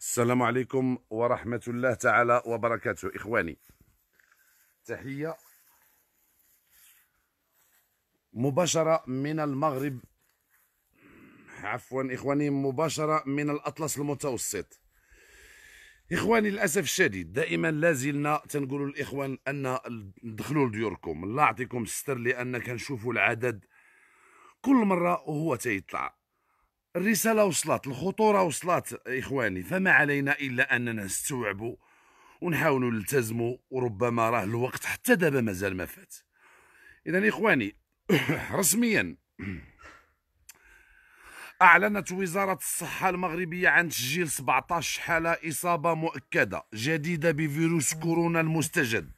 السلام عليكم ورحمة الله تعالى وبركاته إخواني تحية مباشرة من المغرب عفوا إخواني مباشرة من الأطلس المتوسط إخواني للأسف الشديد دائما لازلنا تنقولوا للإخوان أن دخلوا لديوركم الله يعطيكم الستر لأن كنشوفوا العدد كل مرة وهو تيطلع الرسالة وصلت الخطورة وصلت إخواني فما علينا إلا أننا نستوعبوا ونحاولوا نلتزموا وربما راه الوقت حتى دابا مازال ما فات إذا إخواني رسميا أعلنت وزارة الصحة المغربية عن تسجيل 17 حالة إصابة مؤكدة جديدة بفيروس كورونا المستجد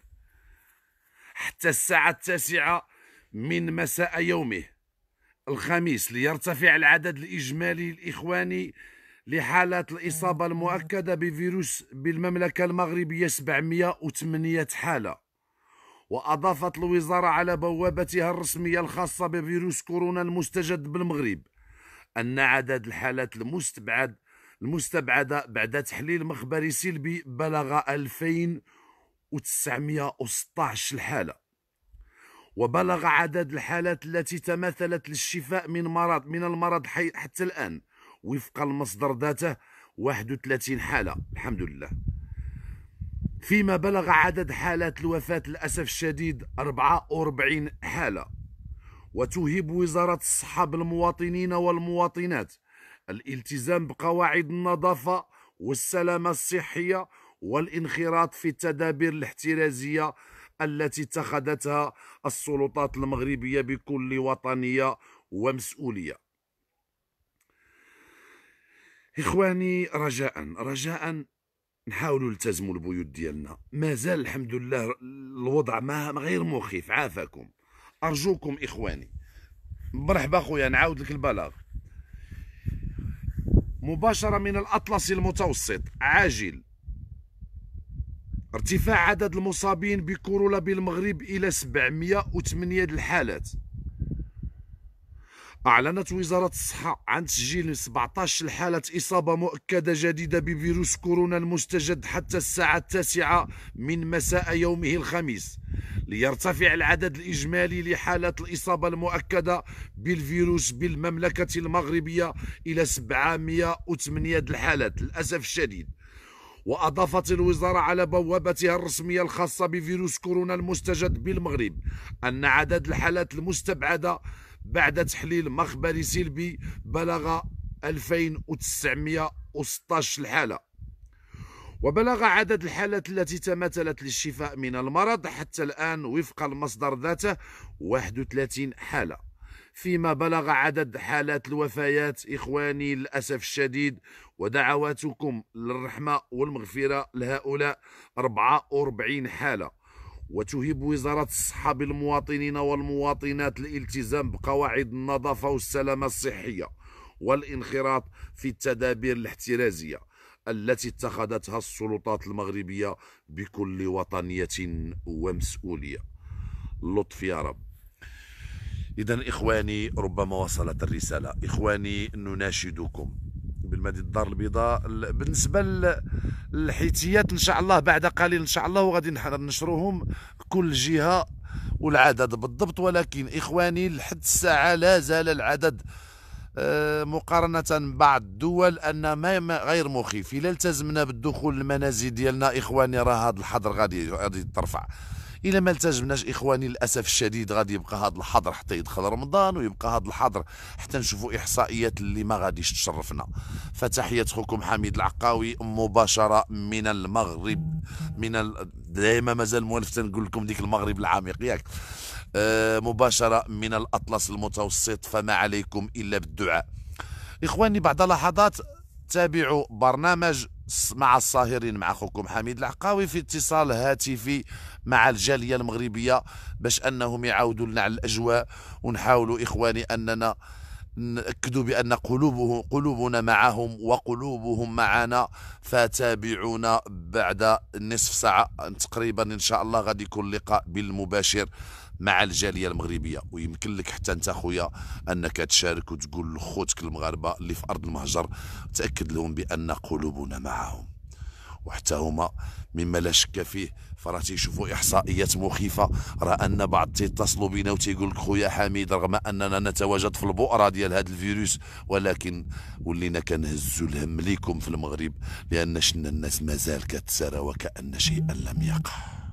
حتى الساعة التاسعة من مساء يومه الخميس ليرتفع العدد الإجمالي الإخواني لحالات الإصابة المؤكدة بفيروس بالمملكة المغربية 708 حالة وأضافت الوزارة على بوابتها الرسمية الخاصة بفيروس كورونا المستجد بالمغرب أن عدد الحالات المستبعد المستبعدة بعد تحليل مخبري سلبي بلغ 2916 حالة وبلغ عدد الحالات التي تماثلت للشفاء من مرض من المرض حتى الآن وفق المصدر ذاته 31 حالة الحمد لله فيما بلغ عدد حالات الوفاة للأسف الشديد 44 حالة وتهيب وزارة الصحة بالمواطنين والمواطنات الالتزام بقواعد النظافة والسلامة الصحية والانخراط في التدابير الاحترازيه التي اتخذتها السلطات المغربيه بكل وطنيه ومسؤوليه اخواني رجاء رجاء نحاولوا نلتزموا البيوت ديالنا مازال الحمد لله الوضع ما غير مخيف عافاكم ارجوكم اخواني مرحبا خويا نعاود لك البلاغ مباشره من الاطلس المتوسط عاجل ارتفاع عدد المصابين بكورولا بالمغرب إلى 708 الحالات أعلنت وزارة الصحة عن تسجيل 17 حالة إصابة مؤكدة جديدة بفيروس كورونا المستجد حتى الساعة التاسعة من مساء يومه الخميس ليرتفع العدد الإجمالي لحالات الإصابة المؤكدة بالفيروس بالمملكة المغربية إلى 708 الحالات للأسف الشديد وأضافت الوزارة على بوابتها الرسمية الخاصة بفيروس كورونا المستجد بالمغرب أن عدد الحالات المستبعدة بعد تحليل مخبري سلبي بلغ 2916 الحالة وبلغ عدد الحالات التي تماثلت للشفاء من المرض حتى الآن وفق المصدر ذاته 31 حالة فيما بلغ عدد حالات الوفيات إخواني للأسف الشديد ودعواتكم للرحمة والمغفرة لهؤلاء 44 حالة وتهيب وزارة الصحة بالمواطنين والمواطنات الالتزام بقواعد النظافة والسلامة الصحية والانخراط في التدابير الاحترازية التي اتخذتها السلطات المغربية بكل وطنية ومسؤولية لطف يا رب إذا إخواني ربما وصلت الرسالة إخواني نناشدكم بالمدينة الدار البيضاء بالنسبة للحيتيات إن شاء الله بعد قليل إن شاء الله وغادي نشروهم كل جهة والعدد بالضبط ولكن إخواني لحد الساعة لا زال العدد آه، مقارنة بعض الدول أن ما غير مخيف إلا التزمنا بالدخول للمنازل ديالنا إخواني راه هذا الحظر غادي غادي ترفع الا ما التزمناش اخواني للاسف الشديد غادي يبقى هذا الحظر حتى يدخل رمضان ويبقى هذا الحظر حتى نشوفوا احصائيات اللي ما غاديش تشرفنا فتحيه خوكم حميد العقاوي مباشره من المغرب من ال... دائما مازال موالف تنقول لكم ديك المغرب العميق ياك آه مباشره من الاطلس المتوسط فما عليكم الا بالدعاء اخواني بعد لحظات تابعوا برنامج مع الصاهرين مع اخوكم حميد العقاوي في اتصال هاتفي مع الجاليه المغربيه باش انهم يعاودوا لنا على الاجواء ونحاولوا اخواني اننا نأكد بأن قلوبه قلوبنا معهم وقلوبهم معنا فتابعونا بعد نصف ساعة تقريبا إن شاء الله غادي يكون لقاء بالمباشر مع الجاليه المغربيه ويمكن لك حتى انت خويا انك تشارك وتقول لخوتك المغاربه اللي في ارض المهجر تاكد لهم بان قلوبنا معهم وحتى هما مما لا شك فيه فراه تيشوفوا احصائيات مخيفه راه ان بعض تيتصلوا بينا وتيقول لك خويا حميد رغم اننا نتواجد في البؤره ديال هذا الفيروس ولكن ولينا كنهزوا الهم ليكم في المغرب لان شنا الناس مازال كتسارى وكان شيئا لم يقع